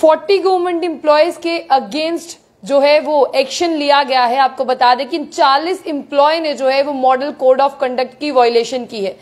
forty government employees के against जो है वो एक्शन लिया गया है आपको बता दें कि 40 इंप्लॉय ने जो है वो मॉडल कोड ऑफ कंडक्ट की वॉयलेशन की है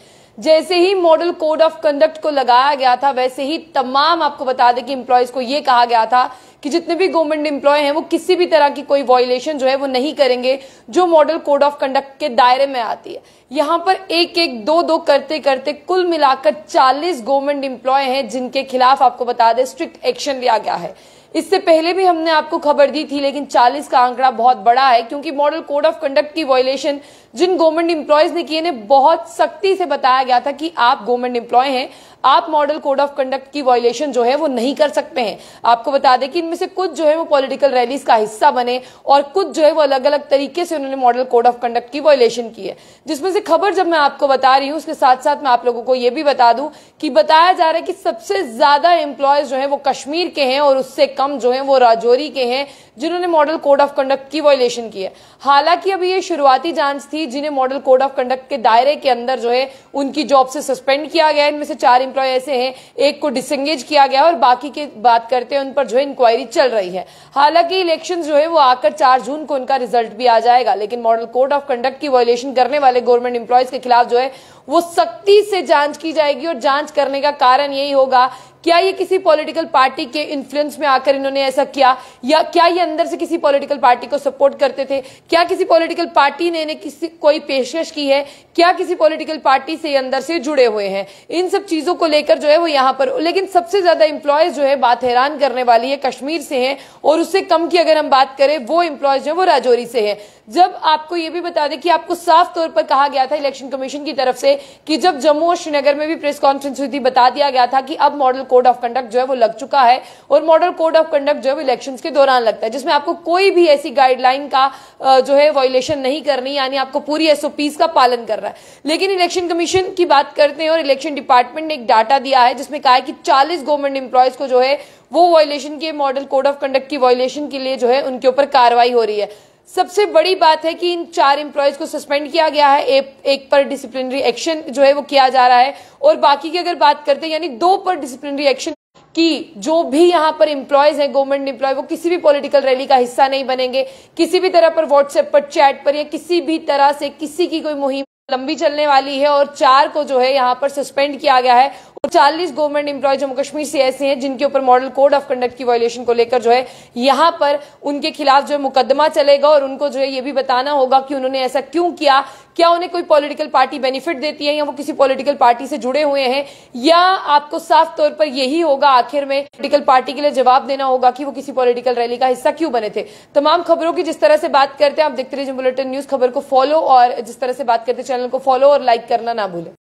जैसे ही मॉडल कोड ऑफ कंडक्ट को लगाया गया था वैसे ही तमाम आपको बता दें कि इंप्लॉयज को ये कहा गया था कि जितने भी गवर्नमेंट एम्प्लॉय हैं वो किसी भी तरह की कोई वॉयलेशन जो है वो नहीं करेंगे जो मॉडल कोड ऑफ कंडक्ट के दायरे में आती है यहाँ पर एक एक दो दो करते करते कुल मिलाकर 40 गवर्नमेंट एम्प्लॉय हैं जिनके खिलाफ आपको बता दें स्ट्रिक्ट एक्शन लिया गया है इससे पहले भी हमने आपको खबर दी थी लेकिन 40 का आंकड़ा बहुत बड़ा है क्योंकि मॉडल कोड ऑफ कंडक्ट की वॉयलेशन जिन गवर्नमेंट इंप्लॉयज ने किए ने बहुत सख्ती से बताया गया था कि आप गवर्नमेंट इंप्लॉय हैं आप मॉडल कोड ऑफ कंडक्ट की वॉयलेशन जो है वो नहीं कर सकते हैं आपको बता दें कि इनमें से कुछ जो है वो पॉलिटिकल रैलीज का हिस्सा बने और कुछ जो है वो अलग अलग तरीके से उन्होंने मॉडल कोड ऑफ कंडक्ट की वॉयलेशन की है जिसमें से खबर जब मैं आपको बता रही हूँ उसके साथ साथ मैं आप लोगों को ये भी बता दूं कि बताया जा रहा है कि सबसे ज्यादा एम्प्लॉयज जो है वो कश्मीर के हैं और उससे कम जो है वो राजौरी के हैं जिन्होंने मॉडल कोड ऑफ कंडक्ट की वॉयलेशन की है हालांकि अभी ये शुरुआती जांच थी जिन्हें मॉडल कोड ऑफ कंडक्ट के दायरे के अंदर जो है उनकी जॉब से सस्पेंड किया गया इनमें से चार एम्प्लॉय ऐसे हैं एक को डिसंगेज किया गया और बाकी की बात करते हैं उन पर जो है इंक्वायरी चल रही है हालांकि इलेक्शन जो है वो आकर चार जून को उनका रिजल्ट भी आ जाएगा लेकिन मॉडल कोड ऑफ कंडक्ट की वायोलेशन करने वाले गवर्नमेंट एम्प्लॉयज के खिलाफ जो है वो सख्ती से जांच की जाएगी और जांच करने का कारण यही होगा क्या ये किसी पॉलिटिकल पार्टी के इन्फ्लुएंस में आकर इन्होंने ऐसा किया या क्या ये अंदर से किसी पॉलिटिकल पार्टी को सपोर्ट करते थे क्या किसी पॉलिटिकल पार्टी ने इन्हें किसी कोई पेशकश की है क्या किसी पॉलिटिकल पार्टी से अंदर से जुड़े हुए हैं इन सब चीजों को लेकर जो है वो यहां पर लेकिन सबसे ज्यादा इंप्लॉयज जो है बात हैरान करने वाली है कश्मीर से है और उससे कम की अगर हम बात करें वो इंप्लॉयज है वो राजौरी से है जब आपको ये भी बता दें कि आपको साफ तौर पर कहा गया था इलेक्शन कमीशन की तरफ से कि जब जम्मू और श्रीनगर में भी प्रेस कॉन्फ्रेंस हुई थी बता दिया गया था कि अब मॉडल कोड ऑफ कंडक्ट जो है वो लग चुका है और मॉडल कोड ऑफ कंडक्ट जो है वो इलेक्शन के दौरान लगता है जिसमें आपको कोई भी ऐसी गाइडलाइन का जो है वॉयलेशन नहीं करनी यानी आपको पूरी एसओपीज का पालन कर रहा है लेकिन इलेक्शन कमीशन की बात करते हैं और इलेक्शन डिपार्टमेंट ने एक डाटा दिया है जिसमें कहा है कि चालीस गवर्नमेंट इंप्लॉयज को जो है वो वायलेशन के मॉडल कोड ऑफ कंडक्ट की वॉयलेशन के लिए जो है उनके ऊपर कार्रवाई हो रही है सबसे बड़ी बात है कि इन चार इंप्लॉयज को सस्पेंड किया गया है ए, एक पर डिसिप्लिनरी एक्शन जो है वो किया जा रहा है और बाकी की अगर बात करते हैं यानी दो पर डिसिप्लिनरी एक्शन कि जो भी यहां पर इंप्लॉयज हैं गवर्नमेंट इंप्लॉय वो किसी भी पॉलिटिकल रैली का हिस्सा नहीं बनेंगे किसी भी तरह पर व्हाट्सएप पर चैट पर या किसी भी तरह से किसी की कोई मुहिम लंबी चलने वाली है और चार को जो है यहाँ पर सस्पेंड किया गया है और 40 गवर्नमेंट एम्प्लॉय जम्मू कश्मीर से ऐसे हैं जिनके ऊपर मॉडल कोड ऑफ कंडक्ट की वायोलेशन को लेकर जो है यहाँ पर उनके खिलाफ जो है मुकदमा चलेगा और उनको जो है ये भी बताना होगा कि उन्होंने ऐसा क्यों किया क्या उन्हें कोई पॉलिटिकल पार्टी बेनिफिट देती है या वो किसी पॉलिटिकल पार्टी से जुड़े हुए हैं या आपको साफ तौर पर यही होगा आखिर में पोलिटिकल पार्टी के लिए जवाब देना होगा कि वो किसी पॉलिटिकल रैली का हिस्सा क्यों बने थे तमाम खबरों की जिस तरह से बात करते हैं आप देखते रहिए बुलेटिन न्यूज खबर को फॉलो और जिस तरह से बात करते चैनल को फॉलो और लाइक करना ना भूलें